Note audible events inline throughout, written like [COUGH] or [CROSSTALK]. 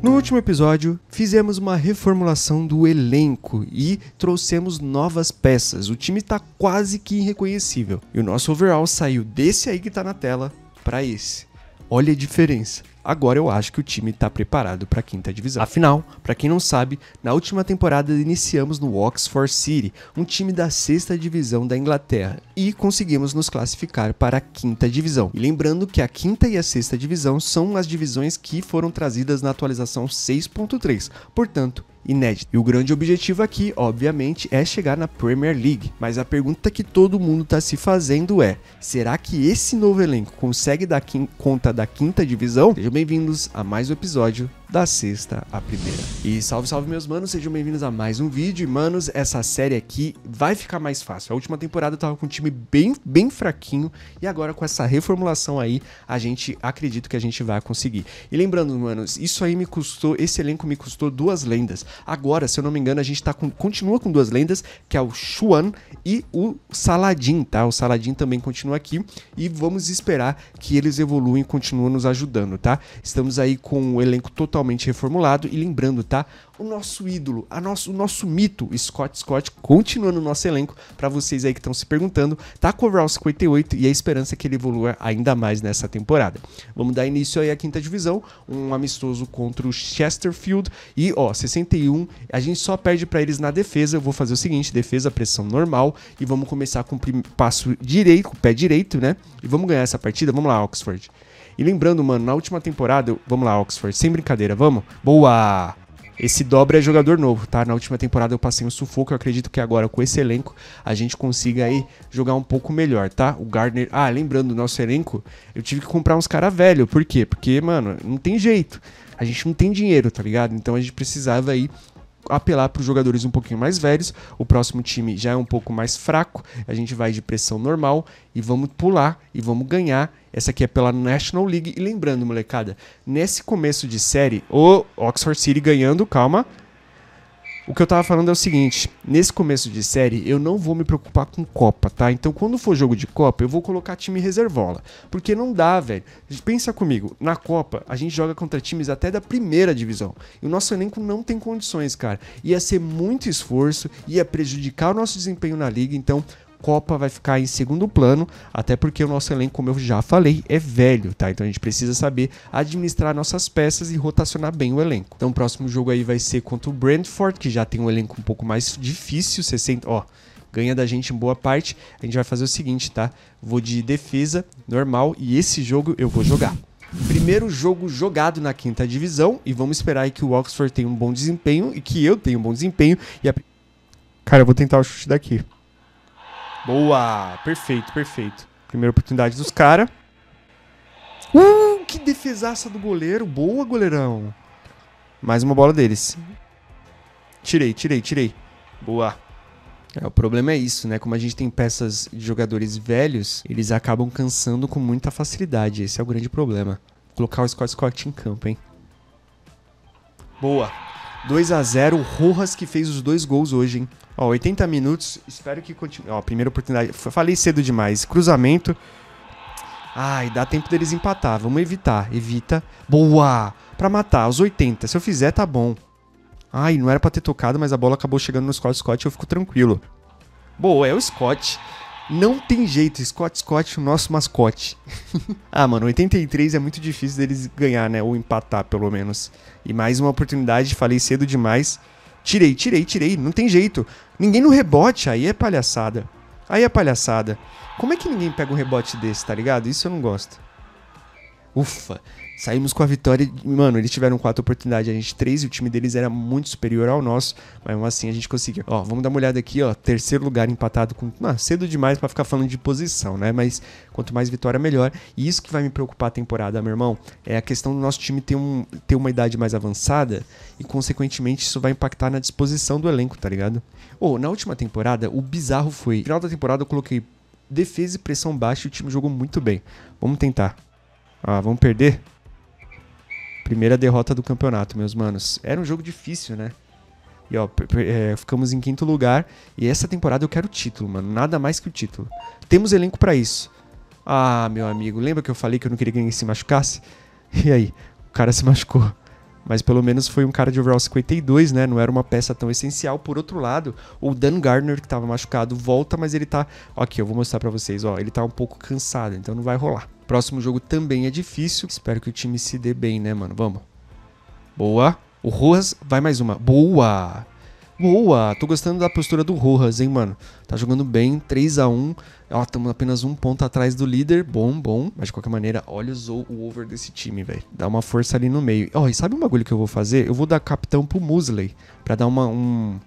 No último episódio, fizemos uma reformulação do elenco e trouxemos novas peças. O time está quase que irreconhecível. E o nosso overall saiu desse aí que está na tela para esse. Olha a diferença agora eu acho que o time está preparado para a quinta divisão. Afinal, para quem não sabe, na última temporada iniciamos no Oxford City, um time da sexta divisão da Inglaterra, e conseguimos nos classificar para a quinta divisão. E lembrando que a quinta e a sexta divisão são as divisões que foram trazidas na atualização 6.3, portanto, inédita. E o grande objetivo aqui, obviamente, é chegar na Premier League. Mas a pergunta que todo mundo está se fazendo é: será que esse novo elenco consegue dar conta da quinta divisão? Sejam bem-vindos a mais um episódio da sexta à primeira. E salve, salve, meus manos, sejam bem-vindos a mais um vídeo. E, manos, essa série aqui vai ficar mais fácil. A última temporada eu tava com um time bem, bem fraquinho e agora com essa reformulação aí, a gente acredita que a gente vai conseguir. E lembrando, manos, isso aí me custou, esse elenco me custou duas lendas. Agora, se eu não me engano, a gente tá com, continua com duas lendas, que é o Xuan e o Saladin, tá? O Saladin também continua aqui e vamos esperar que eles evoluem e continuem nos ajudando, tá? Estamos aí com o elenco totalmente reformulado e lembrando, tá? o nosso ídolo, a nosso, o nosso mito, Scott Scott, continua no nosso elenco. Para vocês aí que estão se perguntando, tá com o overall 58 e a esperança é que ele evolua ainda mais nessa temporada. Vamos dar início aí à quinta divisão, um amistoso contra o Chesterfield e ó, 61, a gente só perde para eles na defesa. Eu vou fazer o seguinte, defesa, pressão normal e vamos começar com o passo direito, com o pé direito, né? E vamos ganhar essa partida. Vamos lá, Oxford. E lembrando, mano, na última temporada, eu... vamos lá, Oxford, sem brincadeira, vamos? Boa! Esse dobra é jogador novo, tá? Na última temporada eu passei um sufoco, eu acredito que agora com esse elenco a gente consiga aí jogar um pouco melhor, tá? O Gardner, ah, lembrando, o nosso elenco, eu tive que comprar uns cara velho, por quê? Porque, mano, não tem jeito. A gente não tem dinheiro, tá ligado? Então a gente precisava aí apelar para os jogadores um pouquinho mais velhos. O próximo time já é um pouco mais fraco. A gente vai de pressão normal e vamos pular e vamos ganhar. Essa aqui é pela National League. E lembrando, molecada, nesse começo de série, o Oxford City ganhando, calma, o que eu tava falando é o seguinte: nesse começo de série, eu não vou me preocupar com Copa, tá? Então, quando for jogo de Copa, eu vou colocar time reservola. Porque não dá, velho. Pensa comigo, na Copa, a gente joga contra times até da primeira divisão. E o nosso elenco não tem condições, cara. Ia ser muito esforço, ia prejudicar o nosso desempenho na liga. Então, Copa vai ficar em segundo plano, até porque o nosso elenco, como eu já falei, é velho, tá? Então a gente precisa saber administrar nossas peças e rotacionar bem o elenco. Então o próximo jogo aí vai ser contra o Brentford, que já tem um elenco um pouco mais difícil, 60, ó, ganha da gente em boa parte. A gente vai fazer o seguinte, tá? Vou de defesa normal e esse jogo eu vou jogar. Primeiro jogo jogado na quinta divisão e vamos esperar aí que o Oxford tenha um bom desempenho e que eu tenha um bom desempenho e a... Cara, eu vou tentar o chute daqui. Boa! Perfeito, perfeito. Primeira oportunidade dos caras. Uh, que defesaça do goleiro. Boa, goleirão. Mais uma bola deles. Tirei, tirei, tirei. Boa. É, o problema é isso, né? Como a gente tem peças de jogadores velhos, eles acabam cansando com muita facilidade. Esse é o grande problema. Vou colocar o Scott Scott em campo, hein? Boa. 2 a 0 o Rojas que fez os dois gols hoje, hein? Ó, 80 minutos, espero que continue. Ó, primeira oportunidade. Falei cedo demais. Cruzamento. Ai, dá tempo deles empatar. Vamos evitar. Evita. Boa! Pra matar, aos 80. Se eu fizer, tá bom. Ai, não era pra ter tocado, mas a bola acabou chegando no Scott Scott e eu fico tranquilo. Boa, é o Scott. Não tem jeito, Scott Scott, o nosso mascote. [LAUGHS] ah, mano, 83 é muito difícil deles ganhar, né? Ou empatar, pelo menos. E mais uma oportunidade, falei cedo demais. Tirei, tirei, tirei. Não tem jeito. Ninguém no rebote. Aí é palhaçada. Aí é palhaçada. Como é que ninguém pega um rebote desse, tá ligado? Isso eu não gosto. Ufa. Saímos com a vitória. Mano, eles tiveram quatro oportunidades, a gente três, e o time deles era muito superior ao nosso. Mas assim a gente conseguiu. Ó, vamos dar uma olhada aqui, ó. Terceiro lugar empatado com. Ah, cedo demais para ficar falando de posição, né? Mas quanto mais vitória, melhor. E isso que vai me preocupar a temporada, meu irmão, é a questão do nosso time ter, um, ter uma idade mais avançada e, consequentemente, isso vai impactar na disposição do elenco, tá ligado? Ou, na última temporada, o bizarro foi. No final da temporada eu coloquei defesa e pressão baixa e o time jogou muito bem. Vamos tentar. Ah, vamos perder? Primeira derrota do campeonato, meus manos. Era um jogo difícil, né? E ó, é, ficamos em quinto lugar. E essa temporada eu quero o título, mano. Nada mais que o título. Temos elenco para isso. Ah, meu amigo, lembra que eu falei que eu não queria que ninguém se machucasse? [LAUGHS] E aí, o cara se machucou. Mas pelo menos foi um cara de overall 52, né? Não era uma peça tão essencial. Por outro lado, o Dan Gardner, que tava machucado, volta, mas ele tá. Aqui, okay, eu vou mostrar para vocês, ó. Ele tá um pouco cansado, então não vai rolar. Próximo jogo também é difícil. Espero que o time se dê bem, né, mano? Vamos. Boa. O Rojas vai mais uma. Boa. Boa. Tô gostando da postura do Rojas, hein, mano? Tá jogando bem. 3 a 1 Ó, estamos apenas um ponto atrás do líder. Bom, bom. Mas de qualquer maneira, olha o over desse time, velho. Dá uma força ali no meio. Ó, e sabe um bagulho que eu vou fazer? Eu vou dar capitão pro Musley. Pra dar uma, um,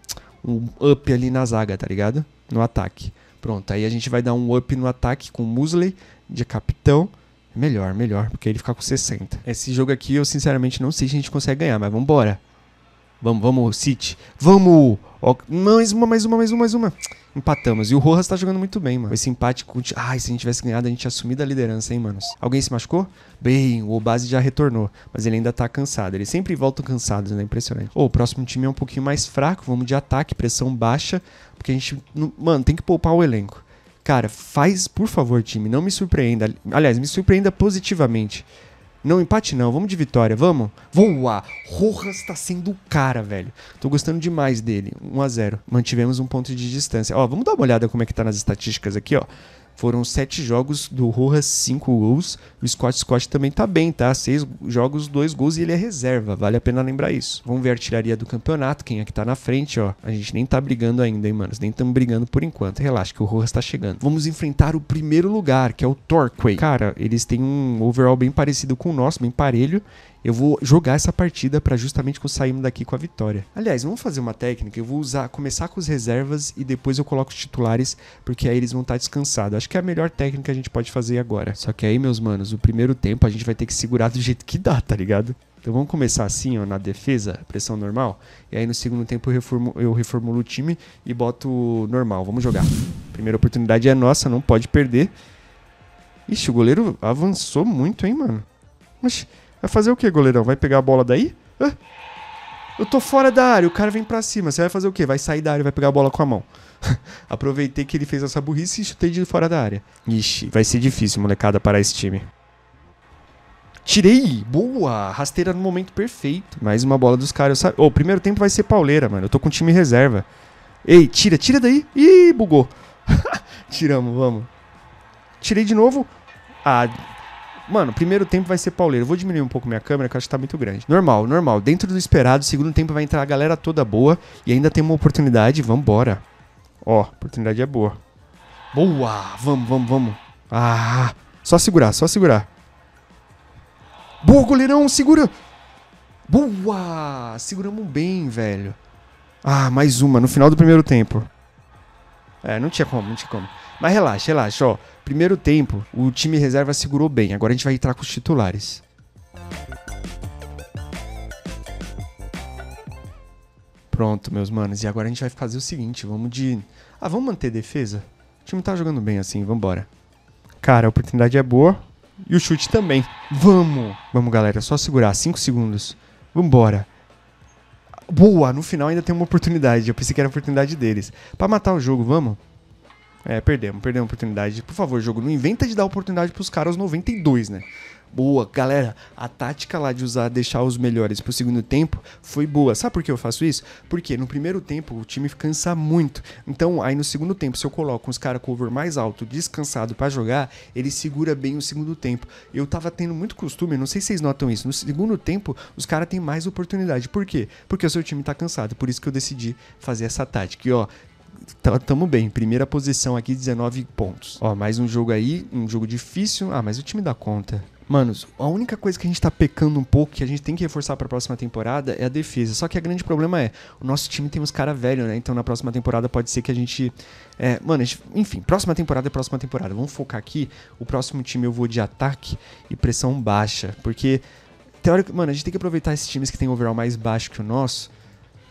um up ali na zaga, tá ligado? No ataque. Pronto, aí a gente vai dar um up no ataque com o Musley de capitão, é melhor, melhor, porque ele fica com 60. Esse jogo aqui eu sinceramente não sei se a gente consegue ganhar, mas vambora. Vamos, vamos, City. Vamos! mais uma, mais uma, mais uma, mais uma. Empatamos. E o Rojas tá jogando muito bem, mano. Esse empate. Ai, se a gente tivesse ganhado, a gente tinha assumido a liderança, hein, manos. Alguém se machucou? Bem, o Obase já retornou. Mas ele ainda tá cansado. Eles sempre voltam cansados, né? Impressionante. Oh, o próximo time é um pouquinho mais fraco. Vamos de ataque, pressão baixa. Porque a gente. Mano, tem que poupar o elenco. Cara, faz, por favor, time, não me surpreenda. Aliás, me surpreenda positivamente. Não, empate não, vamos de vitória, vamos? Vamos lá. Rojas tá sendo o cara, velho. Tô gostando demais dele. 1 a 0 Mantivemos um ponto de distância. Ó, vamos dar uma olhada como é que tá nas estatísticas aqui, ó. Foram sete jogos do Rojas, cinco gols. O Scott Scott também tá bem, tá? Seis jogos, dois gols e ele é reserva. Vale a pena lembrar isso. Vamos ver a artilharia do campeonato, quem é que tá na frente, ó. A gente nem tá brigando ainda, hein, manos? Nem estamos brigando por enquanto. Relaxa que o Rojas tá chegando. Vamos enfrentar o primeiro lugar, que é o Torquay. Cara, eles têm um overall bem parecido com o nosso, bem parelho eu vou jogar essa partida para justamente sairmos daqui com a vitória. Aliás, vamos fazer uma técnica, eu vou usar, começar com as reservas e depois eu coloco os titulares, porque aí eles vão estar tá descansados. Acho que é a melhor técnica que a gente pode fazer agora. Só que aí, meus manos, o primeiro tempo a gente vai ter que segurar do jeito que dá, tá ligado? Então vamos começar assim, ó, na defesa, pressão normal. E aí no segundo tempo eu reformulo, eu reformulo o time e boto normal. Vamos jogar. Primeira oportunidade é nossa, não pode perder. Ixi, o goleiro avançou muito, hein, mano. Mas Vai fazer o que, goleirão? Vai pegar a bola daí? Hã? Eu tô fora da área, o cara vem para cima. Você vai fazer o quê? Vai sair da área, vai pegar a bola com a mão. [LAUGHS] Aproveitei que ele fez essa burrice e chutei de fora da área. Ixi, vai ser difícil, molecada, parar esse time. Tirei! Boa! Rasteira no momento perfeito. Mais uma bola dos caras. Sabe... Oh, o primeiro tempo vai ser pauleira, mano. Eu tô com o time reserva. Ei, tira, tira daí. Ih, bugou. [LAUGHS] Tiramos, vamos. Tirei de novo. Ah, Mano, primeiro tempo vai ser pauleiro. Eu vou diminuir um pouco minha câmera, que eu acho que tá muito grande. Normal, normal. Dentro do esperado, segundo tempo vai entrar a galera toda boa e ainda tem uma oportunidade. Vambora. Ó, oportunidade é boa. Boa! Vamos, vamos, vamos. Ah! Só segurar, só segurar. Boa, goleirão, segura! Boa! Seguramos bem, velho. Ah, mais uma, no final do primeiro tempo. É, não tinha como, não tinha como. Mas relaxa, relaxa, ó. Primeiro tempo, o time reserva segurou bem. Agora a gente vai entrar com os titulares. Pronto, meus manos. E agora a gente vai fazer o seguinte, vamos de... Ah, vamos manter defesa? O time tá jogando bem assim, vambora. Cara, a oportunidade é boa. E o chute também. Vamos! Vamos, galera, só segurar. 5 segundos. Vambora. Boa! No final ainda tem uma oportunidade. Eu pensei que era a oportunidade deles. Pra matar o jogo, vamos? É, perdemos, perdemos a oportunidade. Por favor, jogo, não inventa de dar oportunidade pros caras aos 92, né? Boa, galera, a tática lá de usar deixar os melhores pro segundo tempo foi boa. Sabe por que eu faço isso? Porque no primeiro tempo o time cansa muito. Então, aí no segundo tempo, se eu coloco os caras com over mais alto, descansado para jogar, ele segura bem o segundo tempo. Eu tava tendo muito costume, não sei se vocês notam isso. No segundo tempo, os caras têm mais oportunidade. Por quê? Porque o seu time tá cansado. Por isso que eu decidi fazer essa tática. E ó, tamo bem. Primeira posição aqui, 19 pontos. Ó, mais um jogo aí, um jogo difícil. Ah, mas o time dá conta. Manos, a única coisa que a gente tá pecando um pouco, que a gente tem que reforçar pra próxima temporada, é a defesa. Só que o grande problema é, o nosso time tem uns cara velhos né? Então na próxima temporada pode ser que a gente. É, mano, gente, enfim, próxima temporada é próxima temporada. Vamos focar aqui. O próximo time eu vou de ataque e pressão baixa. Porque, teórico, mano, a gente tem que aproveitar esses times que tem overall mais baixo que o nosso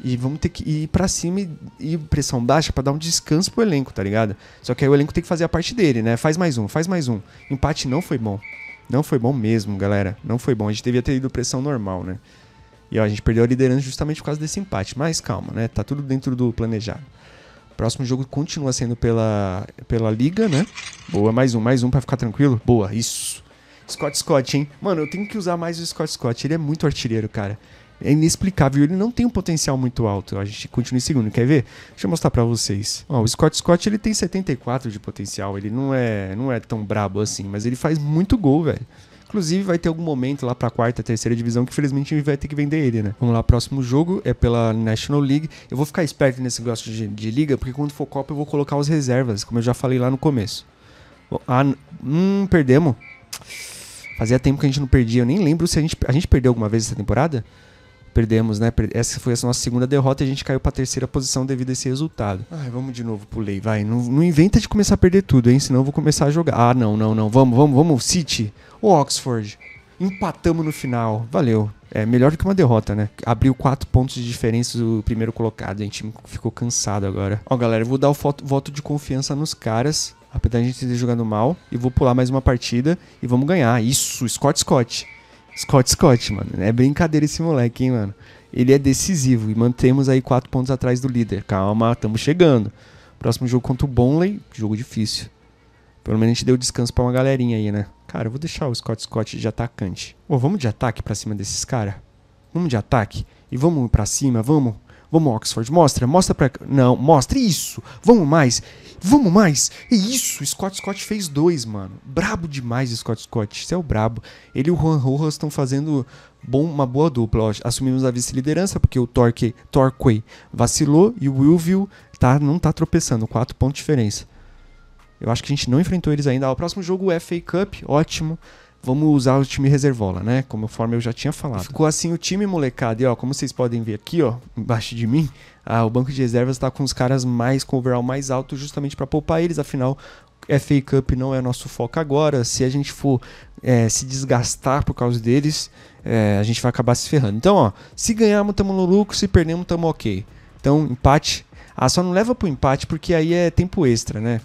e vamos ter que ir pra cima e ir pressão baixa para dar um descanso pro elenco, tá ligado? Só que aí o elenco tem que fazer a parte dele, né? Faz mais um, faz mais um. Empate não foi bom. Não foi bom mesmo, galera. Não foi bom. A gente devia ter ido pressão normal, né? E ó, a gente perdeu a liderança justamente por causa desse empate. Mas calma, né? Tá tudo dentro do planejado. Próximo jogo continua sendo pela, pela Liga, né? Boa, mais um, mais um para ficar tranquilo. Boa, isso. Scott Scott, hein? Mano, eu tenho que usar mais o Scott Scott. Ele é muito artilheiro, cara é inexplicável. Ele não tem um potencial muito alto. A gente continua em segundo, quer ver? Deixa eu mostrar para vocês. Ó, o Scott Scott ele tem 74 de potencial. Ele não é, não é tão brabo assim, mas ele faz muito gol, velho. Inclusive, vai ter algum momento lá para a quarta, terceira divisão que infelizmente a gente vai ter que vender ele, né? Vamos lá, próximo jogo é pela National League. Eu vou ficar esperto nesse negócio de, de liga, porque quando for Copa eu vou colocar as reservas, como eu já falei lá no começo. Ah, hum, perdemos. Fazia tempo que a gente não perdia. Eu nem lembro se a gente, a gente perdeu alguma vez essa temporada perdemos, né? Essa foi a nossa segunda derrota e a gente caiu para a terceira posição devido a esse resultado. Ai, vamos de novo pro Lei, vai. Não, não, inventa de começar a perder tudo, hein? Senão eu vou começar a jogar. Ah, não, não, não. Vamos, vamos, vamos. City o Oxford. Empatamos no final. Valeu. É melhor do que uma derrota, né? Abriu quatro pontos de diferença do primeiro colocado. A gente ficou cansado agora. Ó, galera, eu vou dar o foto, voto de confiança nos caras. Apesar de a gente ter jogando mal. E vou pular mais uma partida. E vamos ganhar. Isso, Scott Scott. Scott Scott, mano. É brincadeira esse moleque, hein, mano. Ele é decisivo e mantemos aí quatro pontos atrás do líder. Calma, estamos chegando. Próximo jogo contra o Bonley, jogo difícil. Pelo menos a gente deu descanso para uma galerinha aí, né? Cara, eu vou deixar o Scott Scott de atacante. Ô, oh, vamos de ataque para cima desses caras? Vamos de ataque? E vamos para cima, vamos? Vamos, Oxford, mostra, mostra pra. Não, mostra. Isso, vamos mais. Vamos mais. É isso, Scott Scott fez dois, mano. Brabo demais, Scott Scott. Isso é o brabo. Ele e o Juan Rojas estão fazendo bom, uma boa dupla. Ó, assumimos a vice-liderança porque o Torque, Torquay vacilou e o Willville tá, não tá tropeçando. Quatro pontos de diferença. Eu acho que a gente não enfrentou eles ainda. Ó, o próximo jogo é FA Cup, ótimo vamos usar o time reservola, né? forma eu já tinha falado. Ficou assim o time molecada. E ó, como vocês podem ver aqui, ó, embaixo de mim, ah, o banco de reservas está com os caras mais com o overall mais alto justamente para poupar eles. Afinal, FA Cup não é nosso foco agora. Se a gente for é, se desgastar por causa deles, é, a gente vai acabar se ferrando. Então, ó, se ganharmos, estamos no lucro. Se perdermos, estamos ok. Então, empate. Ah, só não leva pro empate porque aí é tempo extra, né?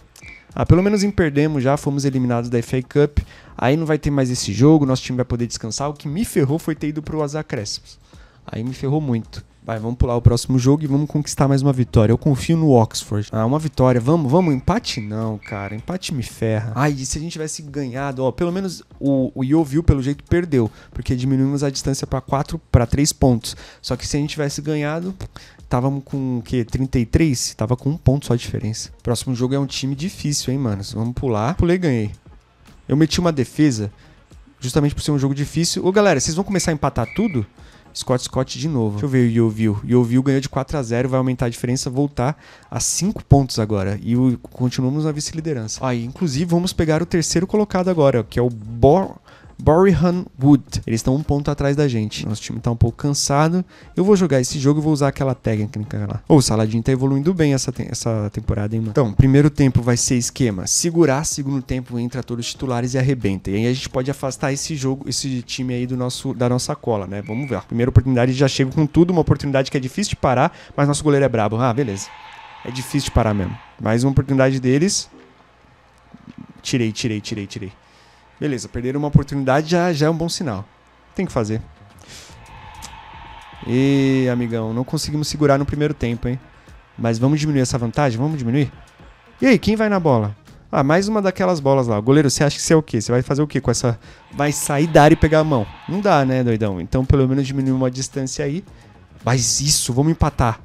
Ah, pelo menos em perdemos já, fomos eliminados da FA Cup. Aí não vai ter mais esse jogo, nosso time vai poder descansar. O que me ferrou foi ter ido para os Aí me ferrou muito. Vai, vamos pular o próximo jogo e vamos conquistar mais uma vitória. Eu confio no Oxford. Ah, uma vitória. Vamos, vamos. Empate não, cara. Empate me ferra. Ai, e se a gente tivesse ganhado, ó, pelo menos o, o viu pelo jeito, perdeu. Porque diminuímos a distância para quatro, para 3 pontos. Só que se a gente tivesse ganhado, estávamos com o quê? 33? Tava com um ponto só a diferença. Próximo jogo é um time difícil, hein, mano? Vamos pular. Pulei ganhei. Eu meti uma defesa, justamente por ser um jogo difícil. Ô, galera, vocês vão começar a empatar tudo? Scott Scott de novo. Deixa eu ver o Yovil. Yovil ganhou de 4 a 0 vai aumentar a diferença, voltar a 5 pontos agora. E continuamos na vice-liderança. Aí, ah, inclusive, vamos pegar o terceiro colocado agora, que é o bor Borihan Wood. Eles estão um ponto atrás da gente. Nosso time tá um pouco cansado. Eu vou jogar esse jogo e vou usar aquela técnica tá lá. Ô, oh, o Saladin tá evoluindo bem essa, te essa temporada, hein, mano? Então, primeiro tempo vai ser esquema. Segurar, segundo tempo entra todos os titulares e arrebenta. E aí a gente pode afastar esse jogo, esse time aí do nosso, da nossa cola, né? Vamos ver. Primeira oportunidade já chega com tudo. Uma oportunidade que é difícil de parar, mas nosso goleiro é brabo. Ah, beleza. É difícil de parar mesmo. Mais uma oportunidade deles. Tirei, tirei, tirei, tirei. Beleza, perderam uma oportunidade já, já é um bom sinal. Tem que fazer. E, amigão, não conseguimos segurar no primeiro tempo, hein? Mas vamos diminuir essa vantagem? Vamos diminuir? E aí, quem vai na bola? Ah, mais uma daquelas bolas lá. goleiro, você acha que você é o quê? Você vai fazer o quê com essa. Vai sair da área e pegar a mão? Não dá, né, doidão? Então, pelo menos diminuir uma distância aí. Mas isso, vamos empatar.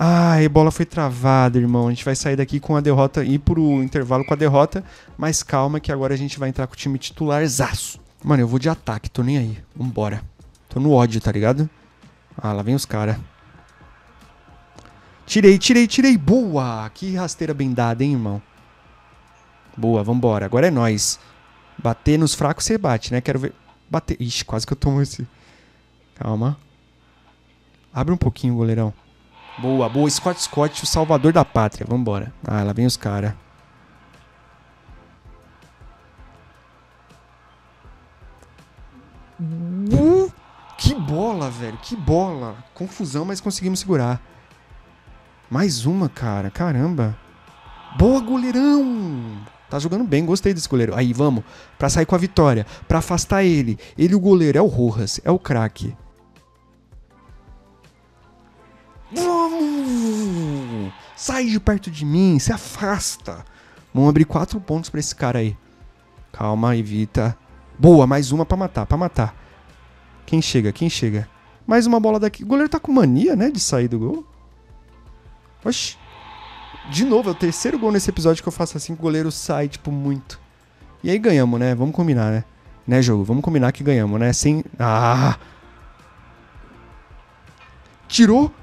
Ah, a bola foi travada, irmão. A gente vai sair daqui com a derrota, ir pro intervalo com a derrota, mas calma que agora a gente vai entrar com o time titular zaço. Mano, eu vou de ataque, tô nem aí. Vambora. Tô no ódio, tá ligado? Ah, lá vem os caras. Tirei, tirei, tirei. Boa! Que rasteira bem dada, hein, irmão? Boa, vambora. Agora é nós. Bater nos fracos, você bate, né? Quero ver. Bater. Ixi, quase que eu tomo esse. Calma. Abre um pouquinho, goleirão. Boa, boa. Scott Scott, o salvador da pátria. Vambora. Ah, lá vem os caras. Uh, que bola, velho. Que bola. Confusão, mas conseguimos segurar. Mais uma, cara. Caramba. Boa, goleirão. Tá jogando bem, gostei desse goleiro. Aí, vamos. Pra sair com a vitória. Pra afastar ele. Ele, o goleiro, é o Rojas. É o craque. Sai de perto de mim, se afasta. Vamos abrir quatro pontos para esse cara aí. Calma, evita. Boa, mais uma para matar, para matar. Quem chega? Quem chega? Mais uma bola daqui. O goleiro tá com mania, né, de sair do gol. Oxi. De novo, é o terceiro gol nesse episódio que eu faço assim, que o goleiro sai, tipo, muito. E aí ganhamos, né? Vamos combinar, né? Né, jogo? Vamos combinar que ganhamos, né? Sem... Ah! Tirou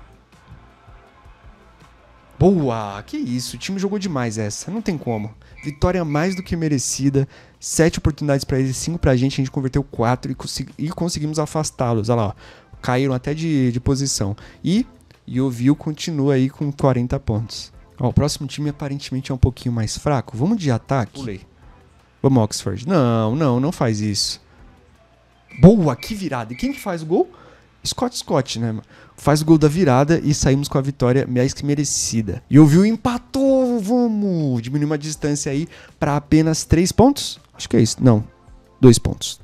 Boa! Que isso, o time jogou demais essa, não tem como. Vitória mais do que merecida, sete oportunidades para eles, cinco para a gente, a gente converteu quatro e, consegui e conseguimos afastá-los. Olha lá, ó. caíram até de, de posição. E Yovil continua aí com 40 pontos. Ó, o próximo time aparentemente é um pouquinho mais fraco. Vamos de ataque? Pulei. Vamos, Oxford. Não, não, não faz isso. Boa, que virada. E quem que faz o gol? Scott Scott, né? Faz o gol da virada e saímos com a vitória mais que merecida. E o empatou, vamos! Diminuiu uma distância aí para apenas três pontos? Acho que é isso. Não, dois pontos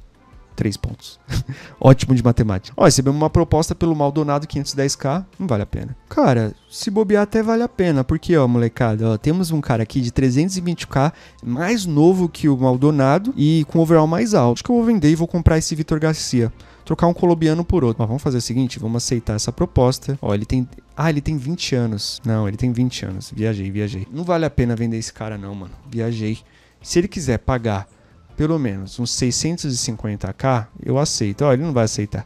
três pontos. [LAUGHS] Ótimo de matemática. Ó, recebemos uma proposta pelo Maldonado 510k, não vale a pena. Cara, se bobear até vale a pena, porque, ó, molecada, ó, temos um cara aqui de 320k, mais novo que o Maldonado e com overall mais alto. Acho que eu vou vender e vou comprar esse Vitor Garcia trocar um colombiano por outro. Ó, vamos fazer o seguinte, vamos aceitar essa proposta. Ó, ele tem... Ah, ele tem 20 anos. Não, ele tem 20 anos. Viajei, viajei. Não vale a pena vender esse cara não, mano. Viajei. Se ele quiser pagar pelo menos uns 650k, eu aceito. Olha, ele não vai aceitar.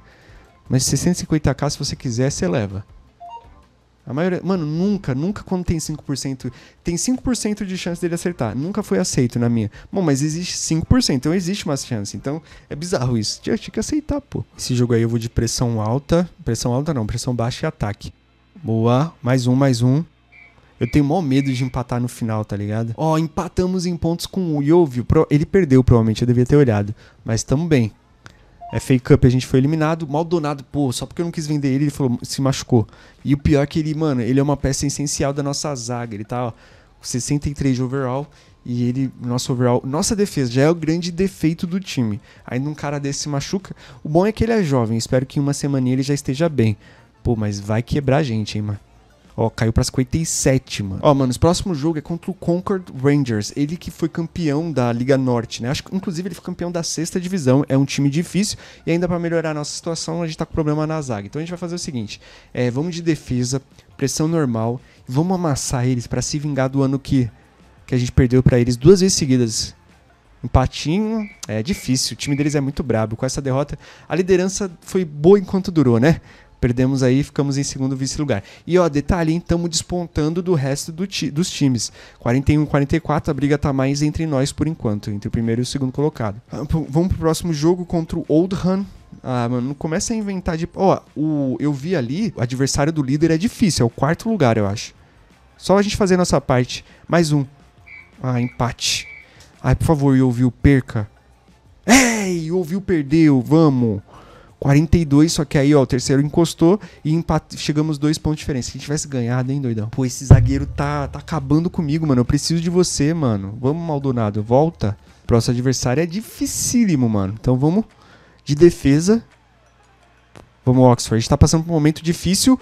Mas 650k, se você quiser, você leva. A maioria. Mano, nunca, nunca quando tem 5%. Tem 5% de chance dele acertar. Nunca foi aceito na minha. Bom, mas existe 5%, então existe uma chance. Então é bizarro isso. Tinha, tinha que aceitar, pô. Esse jogo aí eu vou de pressão alta. Pressão alta não, pressão baixa e ataque. Boa. Mais um, mais um. Eu tenho maior medo de empatar no final, tá ligado? Ó, oh, empatamos em pontos com o Yovio. Ele perdeu, provavelmente, eu devia ter olhado. Mas tamo bem. É fake cup, a gente foi eliminado. Maldonado, pô, só porque eu não quis vender ele, ele falou, se machucou. E o pior é que ele, mano, ele é uma peça essencial da nossa zaga. Ele tá, ó, com 63 de overall. E ele, nosso overall, nossa defesa já é o grande defeito do time. Aí num cara desse se machuca. O bom é que ele é jovem, espero que em uma semana ele já esteja bem. Pô, mas vai quebrar a gente, hein, mano. Ó, caiu pra 57, mano. Ó, mano, o próximo jogo é contra o Concord Rangers. Ele que foi campeão da Liga Norte, né? Acho que, inclusive, ele foi campeão da sexta divisão. É um time difícil. E ainda para melhorar a nossa situação, a gente tá com problema na zaga. Então a gente vai fazer o seguinte: é, vamos de defesa, pressão normal. Vamos amassar eles para se vingar do ano que, que a gente perdeu para eles duas vezes seguidas. Empatinho é difícil, o time deles é muito brabo. Com essa derrota, a liderança foi boa enquanto durou, né? Perdemos aí, ficamos em segundo vice-lugar. E ó, detalhe, estamos despontando do resto do ti dos times. 41 44, a briga tá mais entre nós por enquanto, entre o primeiro e o segundo colocado. Ah, vamos pro próximo jogo contra o Oldham. Ah, mano, não começa a inventar de. Ó, o... eu vi ali, o adversário do líder é difícil, é o quarto lugar, eu acho. Só a gente fazer a nossa parte. Mais um. Ah, empate. Ai, por favor, eu ouvi o perca. Ei, ouviu, perdeu, vamos. 42, só que aí ó, o terceiro encostou e chegamos dois pontos de diferença. Se a gente tivesse ganhado, hein, doidão? Pô, esse zagueiro tá, tá acabando comigo, mano. Eu preciso de você, mano. Vamos, Maldonado, volta. Próximo adversário é dificílimo, mano. Então vamos de defesa. Vamos, Oxford. A gente tá passando por um momento difícil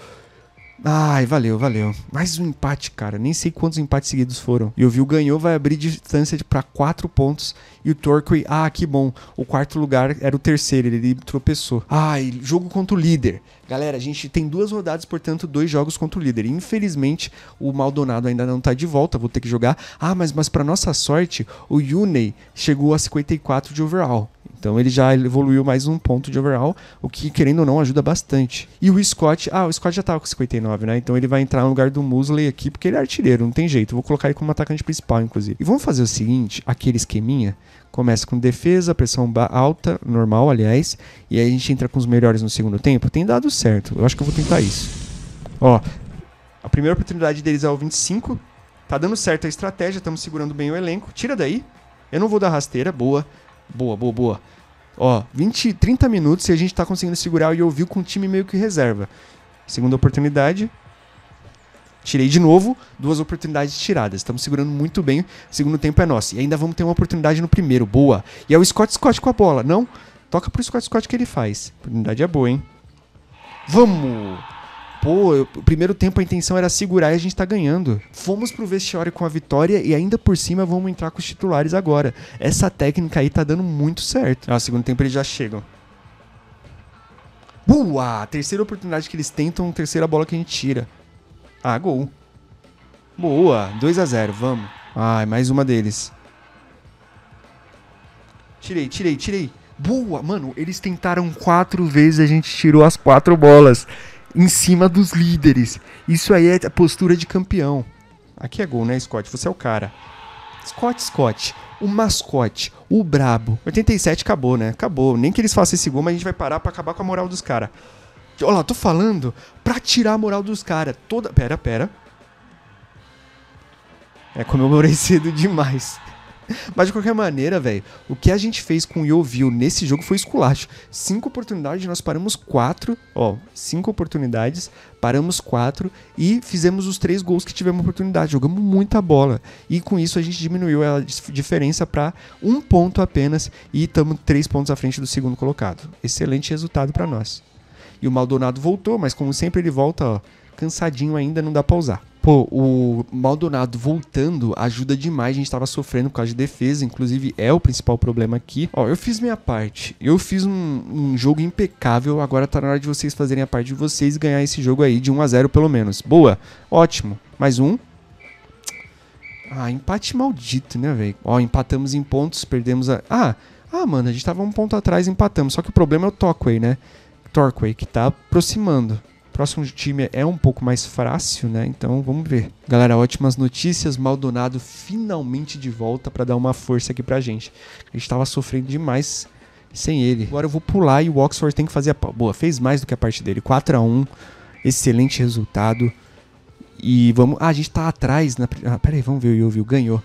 Ai, valeu, valeu. Mais um empate, cara. Nem sei quantos empates seguidos foram. E o Viu ganhou, vai abrir distância para 4 pontos. E o Torquay, ah, que bom. O quarto lugar era o terceiro, ele tropeçou. Ai, jogo contra o líder. Galera, a gente tem duas rodadas, portanto, dois jogos contra o líder. Infelizmente, o Maldonado ainda não tá de volta, vou ter que jogar. Ah, mas, mas para nossa sorte, o Yunei chegou a 54 de overall. Então ele já evoluiu mais um ponto de overall, o que, querendo ou não, ajuda bastante. E o Scott, ah, o Scott já tava tá com 59, né? Então ele vai entrar no lugar do Musley aqui, porque ele é artilheiro, não tem jeito. Vou colocar ele como atacante principal, inclusive. E vamos fazer o seguinte, aquele esqueminha, começa com defesa, pressão alta, normal, aliás, e aí a gente entra com os melhores no segundo tempo, tem dado certo. Eu acho que eu vou tentar isso. Ó, a primeira oportunidade deles é o 25. Tá dando certo a estratégia, estamos segurando bem o elenco. Tira daí. Eu não vou dar rasteira, boa. Boa, boa, boa. Ó, 20, 30 minutos e a gente tá conseguindo segurar o Yovil com um time meio que reserva. Segunda oportunidade, Tirei de novo, duas oportunidades tiradas. Estamos segurando muito bem. O segundo tempo é nosso. E ainda vamos ter uma oportunidade no primeiro. Boa. E é o Scott Scott com a bola. Não, toca pro Scott Scott que ele faz. A oportunidade é boa, hein? Vamos! Pô, o primeiro tempo a intenção era segurar e a gente tá ganhando. Fomos pro vestiário com a vitória e ainda por cima vamos entrar com os titulares agora. Essa técnica aí tá dando muito certo. Ah, segundo tempo eles já chegam. Boa! Terceira oportunidade que eles tentam, terceira bola que a gente tira. Ah, gol. Boa, 2 a 0 vamos. Ai, mais uma deles. Tirei, tirei, tirei. Boa, mano, eles tentaram quatro vezes, a gente tirou as quatro bolas em cima dos líderes. Isso aí é a postura de campeão. Aqui é gol, né, Scott? Você é o cara. Scott, Scott, o mascote, o brabo. 87 acabou, né? Acabou. Nem que eles façam esse gol, mas a gente vai parar para acabar com a moral dos caras. Olha lá, tô falando pra tirar a moral dos caras. Toda. Pera, pera. É, comemorei cedo [LAUGHS] demais. Mas de qualquer maneira, velho, o que a gente fez com o Yovil nesse jogo foi esculacho. Cinco oportunidades, nós paramos quatro. Ó, cinco oportunidades, paramos quatro e fizemos os três gols que tivemos oportunidade. Jogamos muita bola. E com isso a gente diminuiu a diferença para um ponto apenas e estamos três pontos à frente do segundo colocado. Excelente resultado para nós. E o Maldonado voltou, mas como sempre ele volta ó, cansadinho ainda, não dá pra usar. Pô, o Maldonado voltando ajuda demais. A gente tava sofrendo por causa de defesa, inclusive é o principal problema aqui. Ó, eu fiz minha parte. Eu fiz um, um jogo impecável. Agora tá na hora de vocês fazerem a parte de vocês e ganhar esse jogo aí de 1 a 0 pelo menos. Boa, ótimo. Mais um. Ah, empate maldito, né, velho? Ó, empatamos em pontos, perdemos a. Ah, ah, mano, a gente tava um ponto atrás, empatamos. Só que o problema é o aí, né? Torquay, que está aproximando. próximo time é um pouco mais fácil, né? Então vamos ver. Galera, ótimas notícias. Maldonado finalmente de volta para dar uma força aqui pra gente. A gente tava sofrendo demais sem ele. Agora eu vou pular e o Oxford tem que fazer a. Boa, fez mais do que a parte dele. 4 a 1 Excelente resultado. E vamos. Ah, a gente tá atrás. Na... Ah, pera aí, vamos ver. O Yovil ganhou.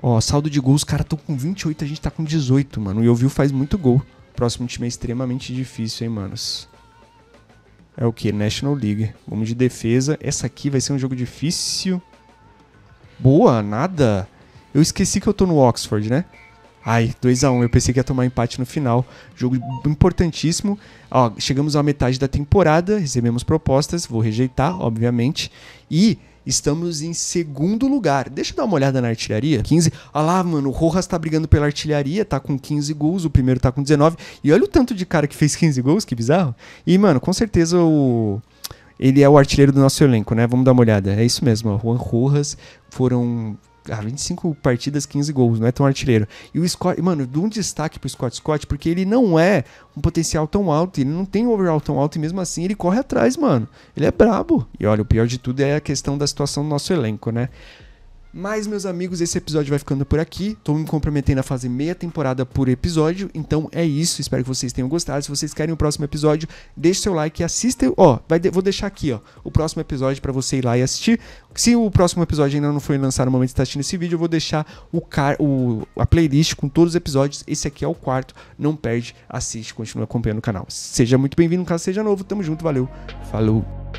Ó, saldo de gols. Os caras estão com 28, a gente tá com 18, mano. O Yovil faz muito gol. Próximo time é extremamente difícil, hein, manos? É o que? National League. Vamos de defesa. Essa aqui vai ser um jogo difícil. Boa, nada. Eu esqueci que eu tô no Oxford, né? Ai, 2x1. Um. Eu pensei que ia tomar empate no final. Jogo importantíssimo. Ó, chegamos à metade da temporada. Recebemos propostas. Vou rejeitar, obviamente. E Estamos em segundo lugar. Deixa eu dar uma olhada na artilharia. 15. Ah lá, mano, o Rojas tá brigando pela artilharia, tá com 15 gols, o primeiro tá com 19. E olha o tanto de cara que fez 15 gols, que bizarro. E, mano, com certeza o ele é o artilheiro do nosso elenco, né? Vamos dar uma olhada. É isso mesmo, O Juan Rojas foram ah, 25 partidas, 15 gols, não é tão artilheiro. E o Scott, mano, dou um destaque pro Scott Scott, porque ele não é um potencial tão alto, ele não tem um overall tão alto, e mesmo assim ele corre atrás, mano. Ele é brabo. E olha, o pior de tudo é a questão da situação do nosso elenco, né? Mas, meus amigos, esse episódio vai ficando por aqui. Tô me comprometendo a fazer meia temporada por episódio. Então é isso. Espero que vocês tenham gostado. Se vocês querem o próximo episódio, deixe seu like e assista. Ó, de... vou deixar aqui, ó, o próximo episódio para você ir lá e assistir. Se o próximo episódio ainda não foi lançado no momento que está assistindo esse vídeo, eu vou deixar o, car... o a playlist com todos os episódios. Esse aqui é o quarto. Não perde, assiste, continua acompanhando o canal. Seja muito bem-vindo, caso seja novo. Tamo junto, valeu. Falou.